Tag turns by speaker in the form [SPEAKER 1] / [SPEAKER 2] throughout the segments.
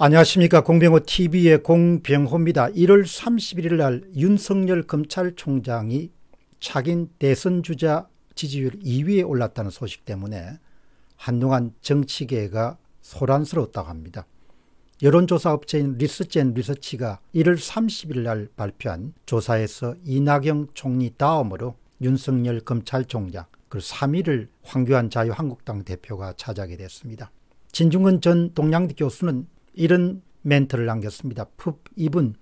[SPEAKER 1] 안녕하십니까 공병호 TV의 공병호입니다. 1월 31일 날 윤석열 검찰총장이 차긴 대선 주자 지지율 2위에 올랐다는 소식 때문에 한동안 정치계가 소란스러웠다고 합니다. 여론조사 업체인 리스젠 리서치가 1월 30일 날 발표한 조사에서 이낙영 총리 다음으로 윤석열 검찰총장 그 3위를 황교안 자유한국당 대표가 차지하게 됐습니다. 진중근 전 동양대 교수는 이런 멘트를 남겼습니다. 풋 입은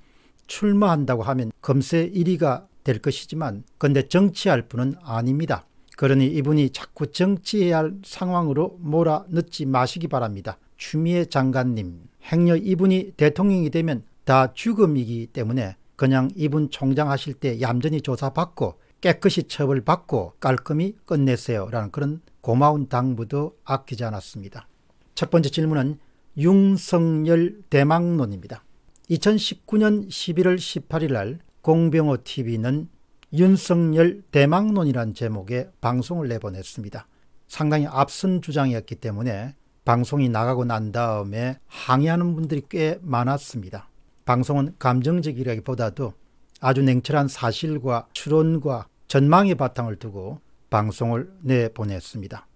[SPEAKER 1] 출마한다고 하면 금세 1위가 될 것이지만 근데 정치할 분은 아닙니다. 그러니 이분이 자꾸 정치해야 할 상황으로 몰아넣지 마시기 바랍니다. 추미애 장관님 행여 이분이 대통령이 되면 다 죽음이기 때문에 그냥 이분 총장 하실 때 얌전히 조사받고 깨끗이 처벌받고 깔끔히 끝내세요 라는 그런 고마운 당부도 아끼지 않았습니다. 첫 번째 질문은 융성열 대망론입니다. 2019년 11월 18일 날 공병호 TV는 윤석열 대망론이란 제목의 방송을 내보냈습니다. 상당히 앞선 주장이었기 때문에 방송이 나가고 난 다음에 항의하는 분들이 꽤 많았습니다. 방송은 감정적이라기보다도 아주 냉철한 사실과 추론과 전망의 바탕을 두고 방송을 내보냈습니다.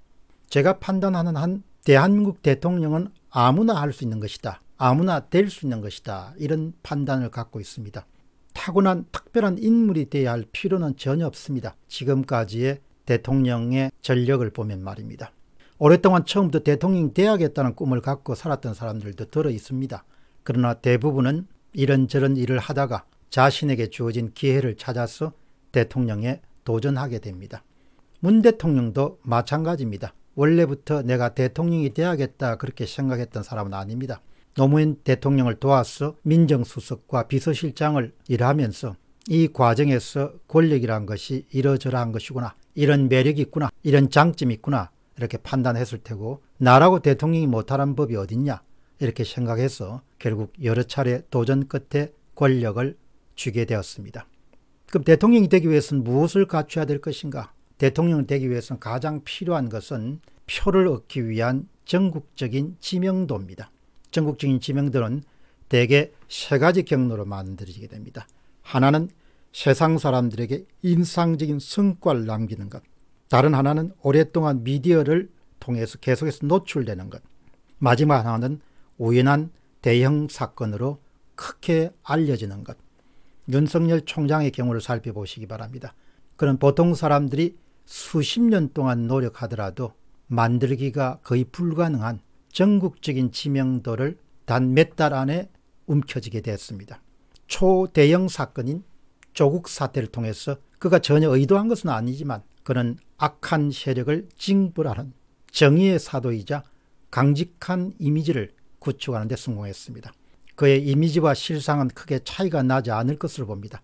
[SPEAKER 1] 제가 판단하는 한 대한민국 대통령은 아무나 할 수 있는 것이다. 아무나 될 수 있는 것이다. 이런 판단을 갖고 있습니다. 타고난 특별한 인물이 되어야 할 필요는 전혀 없습니다. 지금까지의 대통령의 전력을 보면 말입니다. 오랫동안 처음부터 대통령이 되야겠다는 꿈을 갖고 살았던 사람들도 들어 있습니다. 그러나 대부분은 이런저런 일을 하다가 자신에게 주어진 기회를 찾아서 대통령에 도전하게 됩니다. 문 대통령도 마찬가지입니다. 원래부터 내가 대통령이 돼야겠다 그렇게 생각했던 사람은 아닙니다. 노무현 대통령을 도와서 민정수석과 비서실장을 일하면서 이 과정에서 권력이란 것이 이러저러한 것이구나 이런 매력이 있구나 이런 장점이 있구나 이렇게 판단했을 테고 나라고 대통령이 못하는 법이 어딨냐 이렇게 생각해서 결국 여러 차례 도전 끝에 권력을 쥐게 되었습니다. 그럼 대통령이 되기 위해서는 무엇을 갖춰야 될 것인가? 대통령 되기 위해서는 가장 필요한 것은 표를 얻기 위한 전국적인 지명도입니다. 전국적인 지명도는 대개 세 가지 경로로 만들어지게 됩니다. 하나는 세상 사람들에게 인상적인 성과를 남기는 것. 다른 하나는 오랫동안 미디어를 통해서 계속해서 노출되는 것. 마지막 하나는 우연한 대형 사건으로 크게 알려지는 것. 윤석열 총장의 경우를 살펴보시기 바랍니다. 그런 보통 사람들이 수십 년 동안 노력하더라도 만들기가 거의 불가능한 전국적인 지명도를 단 몇 달 안에 움켜쥐게 되었습니다. 초대형 사건인 조국 사태를 통해서 그가 전혀 의도한 것은 아니지만 그는 악한 세력을 징벌하는 정의의 사도이자 강직한 이미지를 구축하는 데 성공했습니다. 그의 이미지와 실상은 크게 차이가 나지 않을 것으로 봅니다.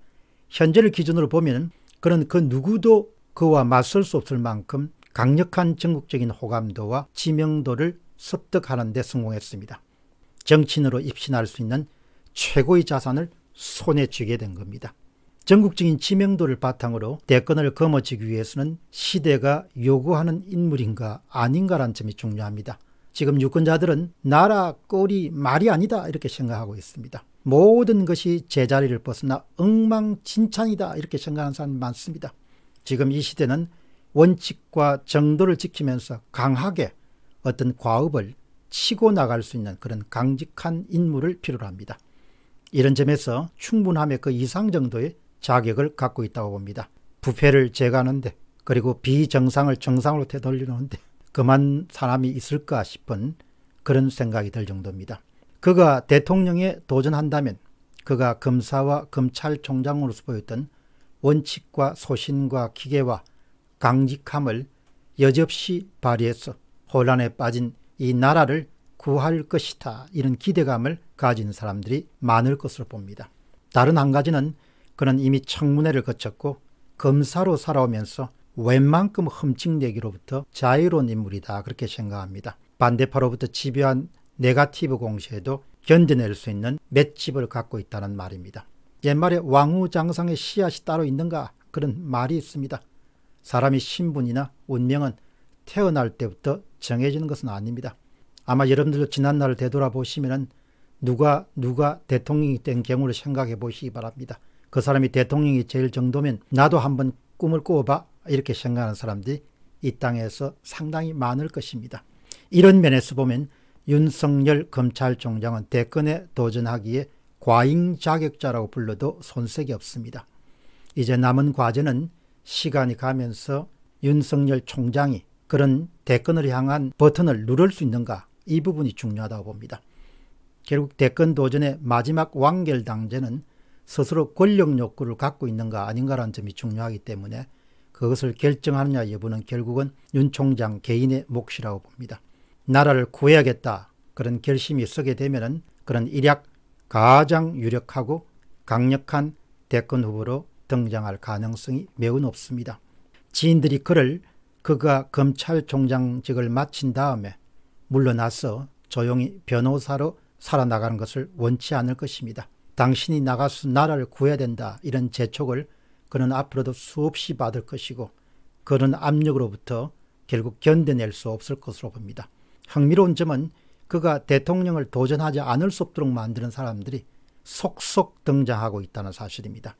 [SPEAKER 1] 현재를 기준으로 보면 그는 그 누구도 그와 맞설 수 없을 만큼 강력한 전국적인 호감도와 지명도를 습득하는 데 성공했습니다. 정치인으로 입신할 수 있는 최고의 자산을 손에 쥐게 된 겁니다. 전국적인 지명도를 바탕으로 대권을 거머쥐기 위해서는 시대가 요구하는 인물인가 아닌가란 점이 중요합니다. 지금 유권자들은 나라 꼴이 말이 아니다 이렇게 생각하고 있습니다. 모든 것이 제자리를 벗어나 엉망진창이다 이렇게 생각하는 사람 이 많습니다. 지금 이 시대는 원칙과 정도를 지키면서 강하게 어떤 과업을 치고 나갈 수 있는 그런 강직한 인물을 필요로 합니다. 이런 점에서 충분함의 그 이상 정도의 자격을 갖고 있다고 봅니다. 부패를 제거하는데 그리고 비정상을 정상으로 되돌리는데 그만 사람이 있을까 싶은 그런 생각이 들 정도입니다. 그가 대통령에 도전한다면 그가 검사와 검찰총장으로서 보였던 원칙과 소신과 기계와 강직함을 여접시 발휘해서 혼란에 빠진 이 나라를 구할 것이다 이런 기대감을 가진 사람들이 많을 것으로 봅니다. 다른 한 가지는 그는 이미 청문회를 거쳤고 검사로 살아오면서 웬만큼 흠집내기로부터 자유로운 인물이다 그렇게 생각합니다. 반대파로부터 지배한 네가티브 공세에도 견뎌낼 수 있는 맷집을 갖고 있다는 말입니다. 옛말에 왕후장상의 씨앗이 따로 있는가 그런 말이 있습니다. 사람이 신분이나 운명은 태어날 때부터 정해지는 것은 아닙니다. 아마 여러분들 지난날을 되돌아보시면 누가 누가 대통령이 된 경우를 생각해 보시기 바랍니다. 그 사람이 대통령이 제일 정도면 나도 한번 꿈을 꾸어봐 이렇게 생각하는 사람들이 이 땅에서 상당히 많을 것입니다. 이런 면에서 보면 윤석열 검찰총장은 대권에 도전하기에 과잉 자격자라고 불러도 손색이 없습니다. 이제 남은 과제는 시간이 가면서 윤석열 총장이 그런 대권을 향한 버튼을 누를 수 있는가 이 부분이 중요하다고 봅니다. 결국 대권 도전의 마지막 완결당제는 스스로 권력 욕구를 갖고 있는가 아닌가라는 점이 중요하기 때문에 그것을 결정하느냐 여부는 결국은 윤 총장 개인의 몫이라고 봅니다. 나라를 구해야겠다 그런 결심이 서게 되면 그런 일약 가장 유력하고 강력한 대권 후보로 등장할 가능성이 매우 높습니다. 지인들이 그를 그가 검찰총장직을 마친 다음에 물러나서 조용히 변호사로 살아나가는 것을 원치 않을 것입니다. 당신이 나가서 나라를 구해야 된다 이런 재촉을 그는 앞으로도 수없이 받을 것이고 그런 압력으로부터 결국 견뎌낼 수 없을 것으로 봅니다. 흥미로운 점은 그가 대통령을 도전하지 않을 수 없도록 만드는 사람들이 속속 등장하고 있다는 사실입니다.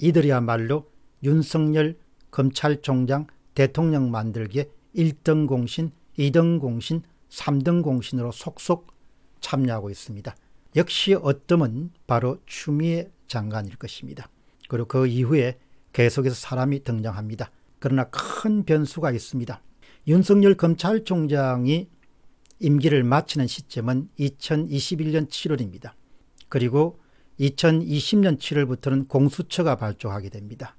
[SPEAKER 1] 이들이야말로 윤석열 검찰총장 대통령 만들기에 1등 공신, 2등 공신, 3등 공신으로 속속 참여하고 있습니다. 역시 어뜸은 바로 추미애 장관일 것입니다. 그리고 그 이후에 계속해서 사람이 등장합니다. 그러나 큰 변수가 있습니다. 윤석열 검찰총장이 임기를 마치는 시점은 2021년 7월입니다. 그리고 2020년 7월부터는 공수처가 발족하게 됩니다.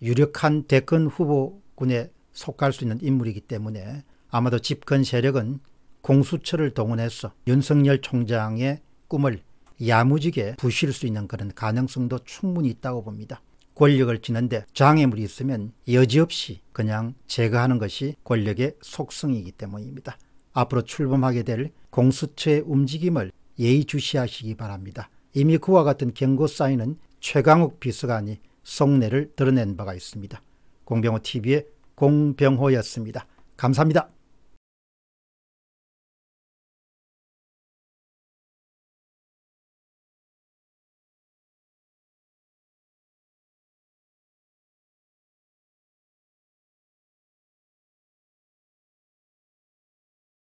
[SPEAKER 1] 유력한 대권 후보군에 속할 수 있는 인물이기 때문에 아마도 집권 세력은 공수처를 동원해서 윤석열 총장의 꿈을 야무지게 부실 수 있는 그런 가능성도 충분히 있다고 봅니다. 권력을 지는데 장애물이 있으면 여지없이 그냥 제거하는 것이 권력의 속성이기 때문입니다. 앞으로 출범하게 될 공수처의 움직임을 예의주시하시기 바랍니다. 이미 그와 같은 경고 사인은 최강욱 비서관이 속내를 드러낸 바가 있습니다. 공병호TV의 공병호였습니다. 감사합니다.